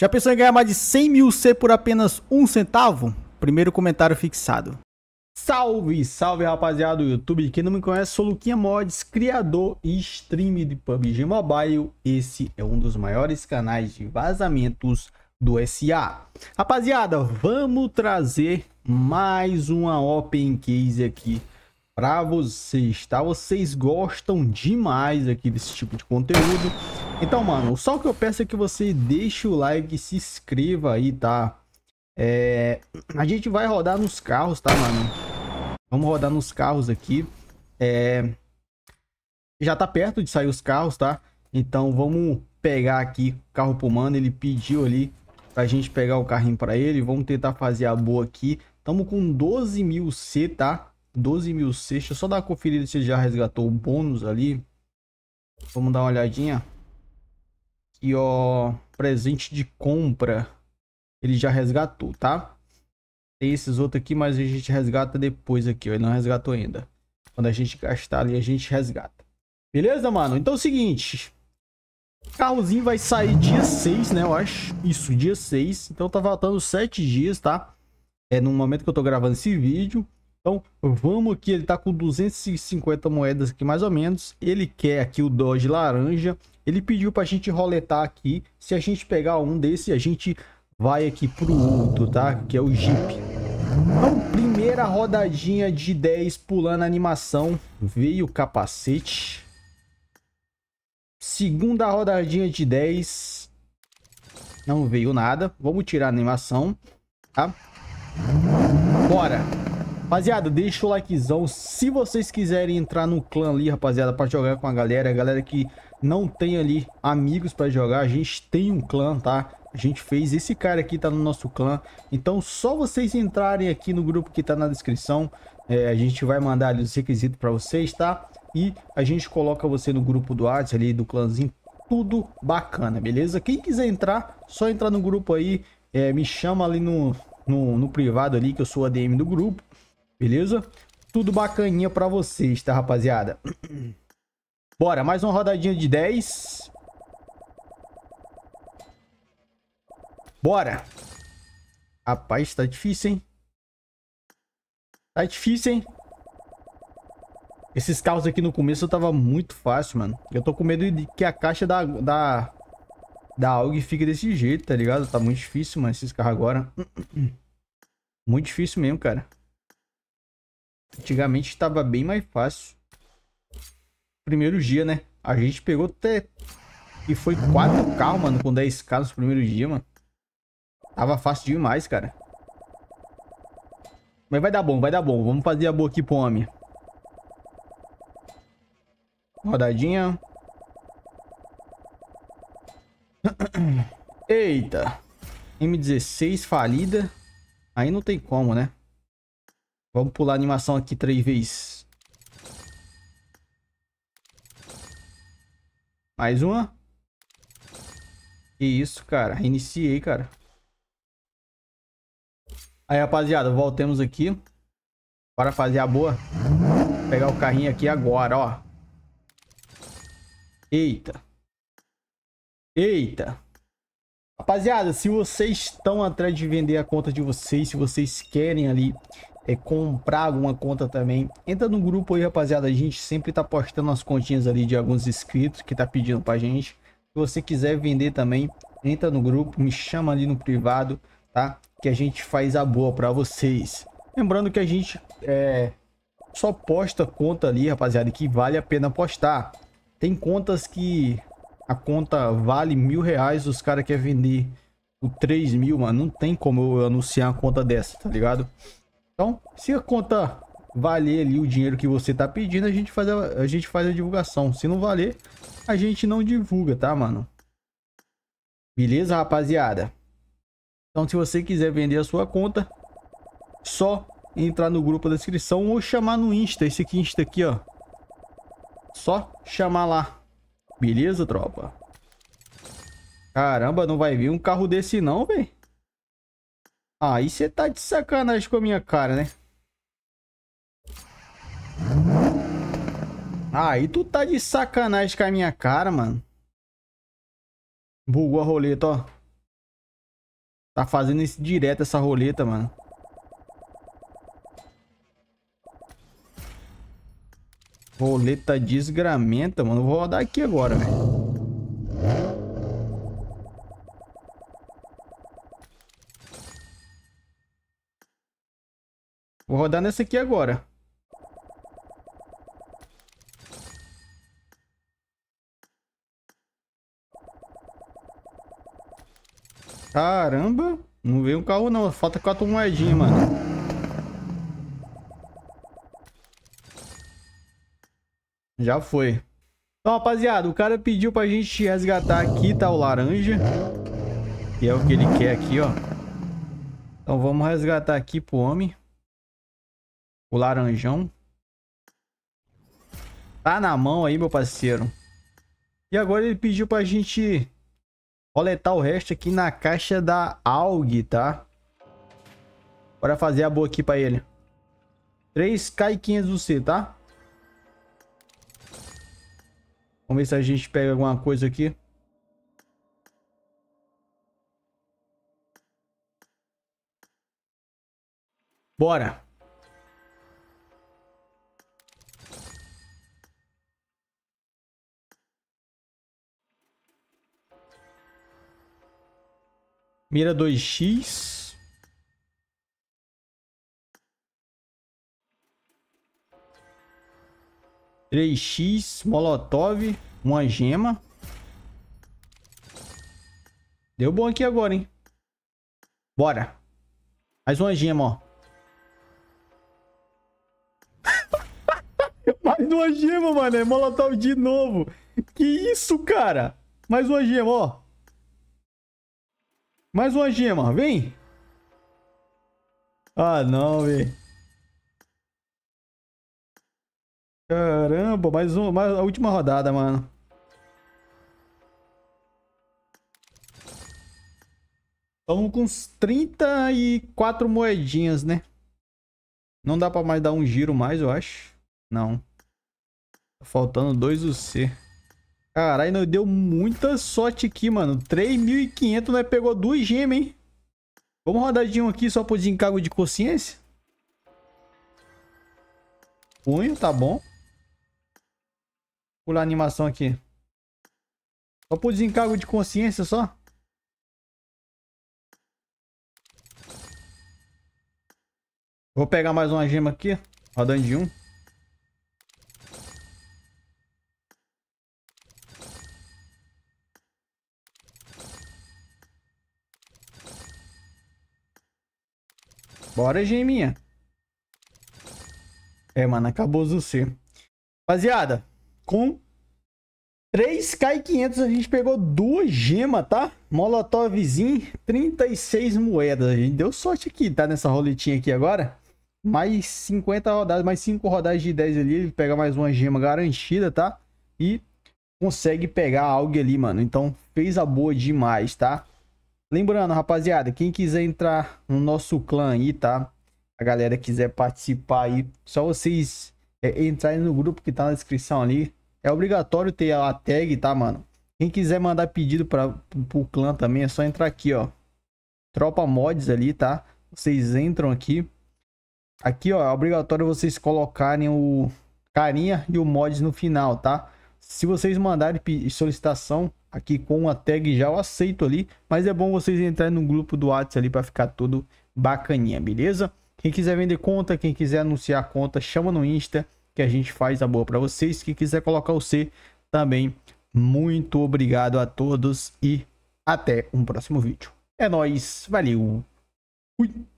Já pensou em ganhar mais de 100 mil C por apenas um centavo? Primeiro comentário fixado. Salve, salve rapaziada do YouTube. Quem não me conhece, sou Luquinha Mods, criador e stream de PUBG Mobile. Esse é um dos maiores canais de vazamentos do SA. Rapaziada, vamos trazer mais uma Open Case aqui para vocês, tá? Vocês gostam demais aqui desse tipo de conteúdo. Então, mano, só o que eu peço é que você deixe o like e se inscreva aí, tá? É... A gente vai rodar nos carros, tá, mano? Vamos rodar nos carros aqui. É... Já tá perto de sair os carros, tá? Então vamos pegar aqui o carro pro mano. Ele pediu ali pra gente pegar o carrinho pra ele. Vamos tentar fazer a boa aqui. Tamo com 12 mil C, tá? 12 mil C. Deixa eu só dar uma conferida se ele já resgatou o bônus ali. Vamos dar uma olhadinha aqui, ó, presente de compra. Ele já resgatou, tá? Tem esses outros aqui, mas a gente resgata depois aqui, ó. Ele não resgatou ainda. Quando a gente gastar ali, a gente resgata. Beleza, mano? Então é o seguinte. Carrozinho vai sair dia 6, né? Eu acho. Isso, dia 6. Então tá faltando 7 dias, tá? É no momento que eu tô gravando esse vídeo. Então, vamos aqui, ele tá com 250 moedas aqui mais ou menos. Ele quer aqui o Dodge laranja. Ele pediu pra gente roletar aqui. Se a gente pegar um desse, a gente vai aqui pro outro, tá? Que é o Jeep. Então, primeira rodadinha de 10 pulando animação. Veio o capacete. Segunda rodadinha de 10. Não veio nada. Vamos tirar a animação, tá? Bora! Rapaziada, deixa o likezão. Se vocês quiserem entrar no clã ali, rapaziada, pra jogar com a galera, a galera que não tem ali amigos pra jogar, a gente tem um clã, tá? A gente fez, esse cara aqui tá no nosso clã. Então, só vocês entrarem aqui no grupo que tá na descrição, é, a gente vai mandar ali os requisitos pra vocês, tá? E a gente coloca você no grupo do Arts ali, do clãzinho, tudo bacana, beleza? Quem quiser entrar, só entrar no grupo aí, é, me chama ali no, no, no privado ali, que eu sou ADM do grupo Beleza? Tudo bacaninha pra vocês, tá, rapaziada? Bora, mais uma rodadinha de 10. Bora. Rapaz, tá difícil, hein? Tá difícil, hein? Esses carros aqui no começo eu tava muito fácil, mano. Eu tô com medo de que a caixa da, da, da AUG fique desse jeito, tá ligado? Tá muito difícil, mano, esses carros agora. Muito difícil mesmo, cara. Antigamente estava bem mais fácil. Primeiro dia, né? A gente pegou até... E foi 4K, mano, com 10K nos primeiros dias, mano. Tava fácil demais, cara. Mas vai dar bom, vai dar bom. Vamos fazer a boa aqui pro homem. Rodadinha. Eita. M16 falida. Aí não tem como, né? Vamos pular a animação aqui três vezes. Mais uma. Que isso, cara. Reiniciei, cara. Aí, rapaziada, voltemos aqui. Bora fazer a boa. Vou pegar o carrinho aqui agora, ó. Eita. Eita. Rapaziada, se vocês estão atrás de vender a conta de vocês, se vocês querem ali é, comprar alguma conta também. Entra no grupo aí, rapaziada. A gente sempre tá postando as continhas ali de alguns inscritos que tá pedindo pra gente. Se você quiser vender também, entra no grupo, me chama ali no privado, tá? Que a gente faz a boa pra vocês. Lembrando que a gente é, só posta conta ali, rapaziada, que vale a pena postar. Tem contas que a conta vale mil reais, os caras querem vender por 3 mil, mano. Não tem como eu anunciar uma conta dessa, tá ligado? Então, se a conta valer ali o dinheiro que você tá pedindo, a gente faz a, a gente faz a divulgação. Se não valer, a gente não divulga, tá, mano? Beleza, rapaziada? Então, se você quiser vender a sua conta, só entrar no grupo da descrição ou chamar no Insta, esse aqui, Insta aqui, ó. Só chamar lá. Beleza, tropa? Caramba, não vai vir um carro desse não, velho. Aí você tá de sacanagem com a minha cara, né? Aí tu tá de sacanagem com a minha cara, mano. Bugou a roleta, ó. Tá fazendo isso direto, essa roleta, mano. Roleta desgramenta, mano. Vou rodar aqui agora, velho. Vou rodar nessa aqui agora. Caramba, não veio um carro não. Falta quatro moedinhas, mano. Já foi. Então, rapaziada, o cara pediu pra gente resgatar aqui, tá? O laranja. Que é o que ele quer aqui, ó. Então, vamos resgatar aqui pro homem. O laranjão. Tá na mão aí, meu parceiro. E agora ele pediu pra gente coletar o resto aqui na caixa da AUG, tá? Bora fazer a boa aqui pra ele. 3K e 500C, tá? Vamos ver se a gente pega alguma coisa aqui. Bora. Mira 2x. Três X, Molotov, uma gema. Deu bom aqui agora, hein? Bora. Mais uma gema, ó. Mais uma gema, mano. Molotov de novo. Que isso, cara? Mais uma gema, ó. Mais uma gema, vem! Ah, não, velho. Caramba, mais uma, mais a última rodada, mano. Estamos com uns 34 moedinhas, né? Não dá pra mais dar um giro mais, eu acho. Não. Tá faltando dois C. Caralho, não deu muita sorte aqui, mano. 3.500, nós pegou duas gemas, hein? Vamos rodar de um aqui só por desencargo de consciência? Punho, tá bom. Pular a animação aqui. Só por desencargo de consciência, só. Vou pegar mais uma gema aqui. Rodando de um. Bora, geminha. É, mano, acabou o C. Rapaziada, com 3K e 500 a gente pegou duas gemas, tá? Molotovzinho, 36 moedas. A gente deu sorte aqui, tá? Nessa roletinha aqui agora. Mais 50 rodadas, mais 5 rodadas de 10 ali. Ele pega mais uma gema garantida, tá? E consegue pegar algo ali, mano. Então, fez a boa demais, tá? Lembrando, rapaziada, quem quiser entrar no nosso clã aí, tá? A galera quiser participar aí, só vocês é, entrarem no grupo que tá na descrição ali. É obrigatório ter a tag, tá, mano? Quem quiser mandar pedido para pro clã também, é só entrar aqui, ó. Tropa mods ali, tá? Vocês entram aqui. Aqui, ó, é obrigatório vocês colocarem o carinha e o mods no final, tá? Se vocês mandarem solicitação, aqui com a tag já eu aceito ali, mas é bom vocês entrarem no grupo do WhatsApp ali para ficar tudo bacaninha, beleza? Quem quiser vender conta, quem quiser anunciar conta, chama no Insta que a gente faz a boa para vocês. Quem quiser colocar o C também, muito obrigado a todos e até um próximo vídeo. É nós, valeu. Fui.